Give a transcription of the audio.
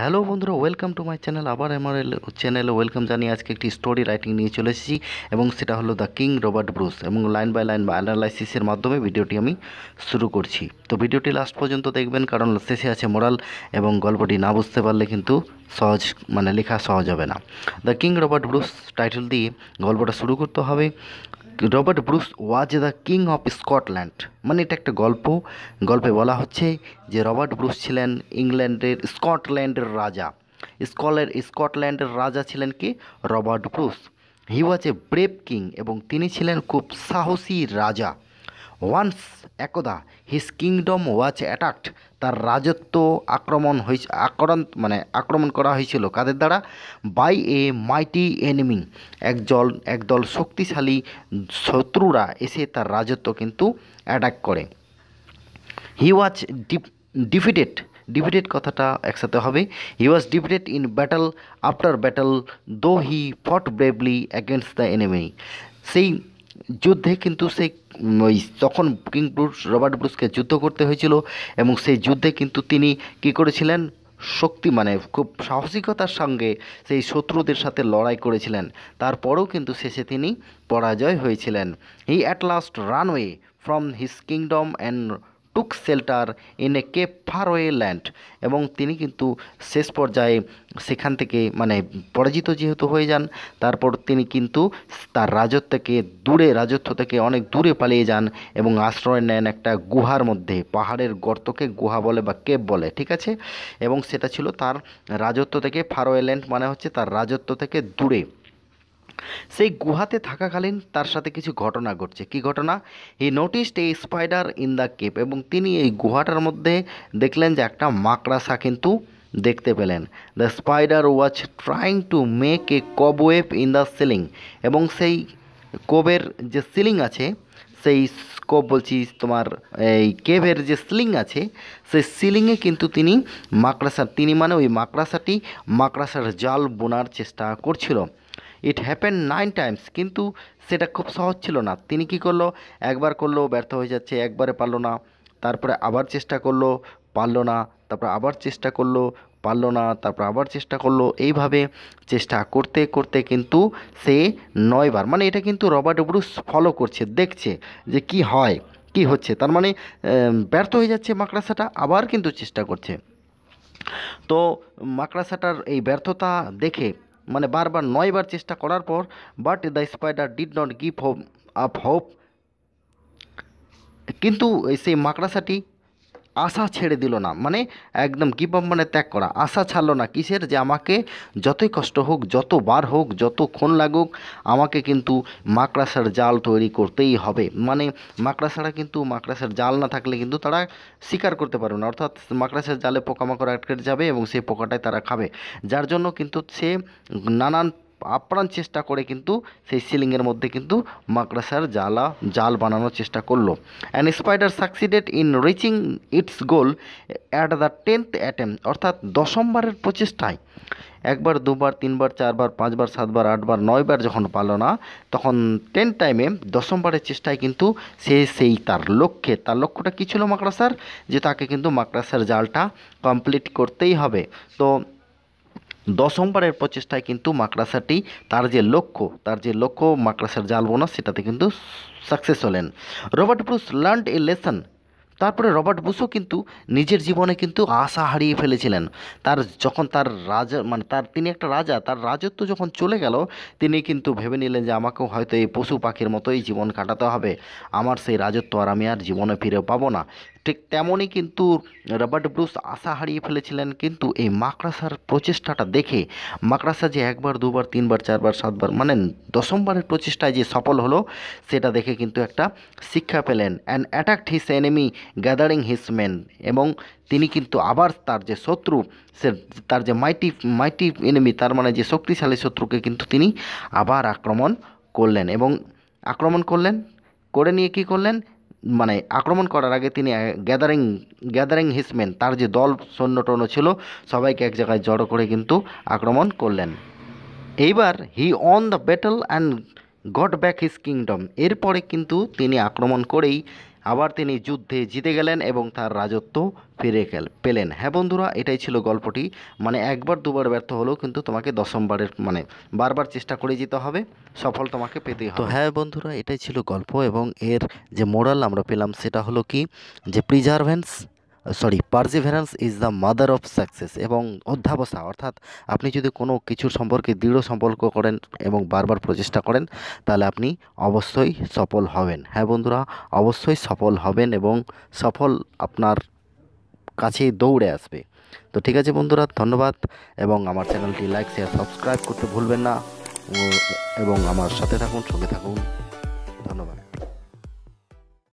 hello বন্ধুরা welcome to my channel আবার আমার চ্যানেলে ওয়েলকাম জানিয়ে আজকে একটি স্টোরি রাইটিং নিয়ে চলে এসেছি এবং সেটা হলো দ্য কিং রবার্ট ব্রুস এবং লাইন বাই লাইন বা অ্যানালাইসিসের মাধ্যমে ভিডিওটি আমি শুরু করছি তো ভিডিওটি লাস্ট পর্যন্ত দেখবেন কারণ শেষে আছে মোরাল এবং গল্পটি না বুঝতে পারলে কিন্তু সহজ মানে লেখা সহজ হবে না the king Robert Bruce title দিয়ে গল্পটা শুরু করতে হবে Robert Bruce was the king of Scotland মানে এটা একটা গল্প গল্পে বলা হচ্ছে যে রবার্ট ব্রুস ছিলেন ইংল্যান্ডের স্কটল্যান্ডের রাজা স্কলের স্কটল্যান্ডের রাজা ছিলেন কি Robert Bruce he was a brave king এবং তিনি ছিলেন খুব সাহসী রাজা ওয়ান্স একদা হিজ কিংডম ওয়াচ অ্যাটাক্ট তার রাজত্ব আক্রমণ হয়ে আক্রান্ত মানে আক্রমণ করা হয়েছিল কাদের দ্বারা বাই এ মাইটি এনিমি একজল একদল শক্তিশালী শত্রুরা এসে তার রাজত্ব কিন্তু অ্যাটাক করে হি ওয়াজ ডিফিটেড ডিফিটেড কথাটা একসাথে হবে he was defeated in battle after battle though he ফট ব্রেভলি অ্যাগেনস্ট দ্য এনিমি সেই যুদ্ধে কিন্তু সেই ওই তখন কিং ব্রুস রবার্ট ব্রুসকে যুদ্ধ করতে হয়েছিল এবং সেই যুদ্ধে কিন্তু তিনি কি করেছিলেন শক্তি মানে খুব সাহসিকতার সঙ্গে সেই শত্রুদের সাথে লড়াই করেছিলেন তারপরেও কিন্তু শেষে তিনি পরাজয় হয়েছিলেন he at last ran away from his kingdom and took shelter in a cave land এবং তিনি কিন্তু শেষ পর্যায়ে সেখান থেকে মানে পরাজিত যেহেতু হয়ে যান তারপর তিনি কিন্তু তার রাজত্বকে দূরে রাজত্ব থেকে অনেক দূরে পালিয়ে যান এবং আশ্রয় নেন একটা গুহার মধ্যে পাহাড়ের গর্তকে গুহা বলে বা কেপ বলে ঠিক আছে এবং সেটা ছিল তার রাজত্ব থেকে ফার ওয়ে ল্যান্ড মানে হচ্ছে তার রাজত্ব থেকে দূরে সেই গুহাতে থাকাকালীন তার সাথে কিছু ঘটনা ঘটছে কি ঘটনা হি নোটিস্ট এই স্পাইডার ইন দ্য কেপ এবং তিনি এই গুহাটার মধ্যে দেখলেন যে একটা মাকড়াসা কিন্তু দেখতে পেলেন the spider was trying to make a web in the ceiling এবং সেই কোবের যে সিলিং আছে সেই স্কোপ বলছি তোমার এই কেভের যে সিলিং আছে সেই সিলিংয়ে কিন্তু তিনি মাকড়াসা তিনি মানে ওই মাকড়াসাটি মাকড়াসার জাল বোনার চেষ্টা করছিল ইট হ্যাপেন নাইন টাইমস কিন্তু সেটা খুব সহজ ছিল না তিনি কি করলো একবার করলো ব্যর্থ হয়ে যাচ্ছে একবারে পারলো না তারপরে আবার চেষ্টা করলো পারলো না তারপরে আবার চেষ্টা করলো পারলো না তারপর আবার চেষ্টা করলো এইভাবে চেষ্টা করতে করতে কিন্তু সে নয়বার মানে এটা কিন্তু রবার্ট ব্রুস ফলো করছে দেখছে যে কি হয় কি হচ্ছে তার মানে ব্যর্থ হয়ে যাচ্ছে মাকড়াসাটা আবার কিন্তু চেষ্টা করছে তো মাকড়াসাটার এই ব্যর্থতা দেখে মানে বারবার নয়বার চেষ্টা করার পর but the spider did not give hope up hope কিন্তু সেই মাকড়াসাটি আশা ছেড়ে দিল না মানে একদম গিভ মানে ত্যাগ করা আশা ছাড়লো না কিসের যে আমাকে যতই কষ্ট হোক যতবার হোক যত ক্ষণ লাগুক আমাকে কিন্তু মাকড়াসার জাল তৈরি করতেই হবে মানে মাকড়াসারা কিন্তু মাকড়াসার জাল না থাকলে কিন্তু তারা শিকার করতে পারবে না অর্থাৎ মাকড়াসার জালে পোকামাকড় আটকে যাবে এবং সেই পোকাটাই তারা খাবে যার জন্য কিন্তু সে নানান আপ্রাণ চেষ্টা করে কিন্তু সেই সিলিংয়ের মধ্যে কিন্তু মাকড়াসার জালা জাল বানানোর চেষ্টা করলো and spider succeeded in reaching its goal at the tenth attempt অর্থাৎ দশমবারের প্রচেষ্টায় একবার দুবার তিনবার চারবার পাঁচবার সাতবার আটবার নয়বার যখন পাল না তখন টেন টাইমে দশমবারের চেষ্টায় কিন্তু সে সেই তার লক্ষ্যে তার লক্ষ্যটা কী ছিল মাকড়াসার যে তাকে কিন্তু মাকড়াসার জালটা কমপ্লিট করতেই হবে তো দশমবারের প্রচেষ্টায় কিন্তু মাকড়াসাটি তার যে লক্ষ্য তার যে লক্ষ্য মাকড়াসার জাল বোনা সেটাতে কিন্তু সাকসেস হলেন Robert Bruce learned a lesson তারপরে রবার্ট বুসও কিন্তু নিজের জীবনে কিন্তু আশা হারিয়ে ফেলেছিলেন তার যখন তার রাজা মানে তার তিনি একটা রাজা তার রাজত্ব যখন চলে গেল তিনি কিন্তু ভেবে নিলেন যে আমাকেও হয়তো এই পশু পাখির মতোই জীবন কাটাতে হবে আমার সেই রাজত্ব আর আমি আর জীবনে ফিরে পাবো না ঠিক তেমনই কিন্তু রবার্ট ব্রুস আশা হারিয়ে ফেলেছিলেন কিন্তু এই মাকড়াসার প্রচেষ্টাটা দেখে মাকড়াসা যে একবার দুবার তিনবার চারবার সাতবার মানে দশমবারের প্রচেষ্টায় যে সফল হলো সেটা দেখে কিন্তু একটা শিক্ষা পেলেন and attacked his enemy gathering his man এবং তিনি কিন্তু আবার তার যে শত্রু সে তার যে মাইটি মাইটি এনিমি তার মানে যে শক্তিশালী শত্রুকে কিন্তু তিনি আবার আক্রমণ করলেন এবং আক্রমণ করলেন করে নিয়ে কি করলেন মানে আক্রমণ করার আগে তিনি গ্যাদারিং গ্যাদারিং হিসম্যান তার যে দল সৈন্য টন্য ছিল সবাইকে এক জায়গায় জড়ো করে কিন্তু আক্রমণ করলেন এইবার he won the battle and got back his kingdom এরপরে কিন্তু তিনি আক্রমণ করেই আবার তিনি যুদ্ধে জিতে গেলেন এবং তার রাজত্ব ফিরে গেল পেলেন হ্যাঁ বন্ধুরা এটাই ছিল গল্পটি মানে একবার দুবার ব্যর্থ হলেও কিন্তু তোমাকে দশমবারের মানে বারবার চেষ্টা করে যেতে হবে সফল তোমাকে পেতে হবে তো হ্যাঁ বন্ধুরা এটাই ছিল গল্প এবং এর যে মোরাল আমরা পেলাম সেটা হলো কি যে preservance sorry perseverance is the mother of success এবং অধ্যাবসা অর্থাৎ আপনি যদি কোনো কিছুর সম্পর্কে দৃঢ় সম্পর্ক করেন এবং বারবার প্রচেষ্টা করেন তাহলে আপনি অবশ্যই সফল হবেন হ্যাঁ বন্ধুরা অবশ্যই সফল হবেন এবং সফল আপনার কাছেই দৌড়ে আসবে তো ঠিক আছে বন্ধুরা ধন্যবাদ এবং আমার চ্যানেলটি লাইক শেয়ার সাবস্ক্রাইব করতে ভুলবেন না এবং আমার সাথে থাকুন সঙ্গে থাকুন ধন্যবাদ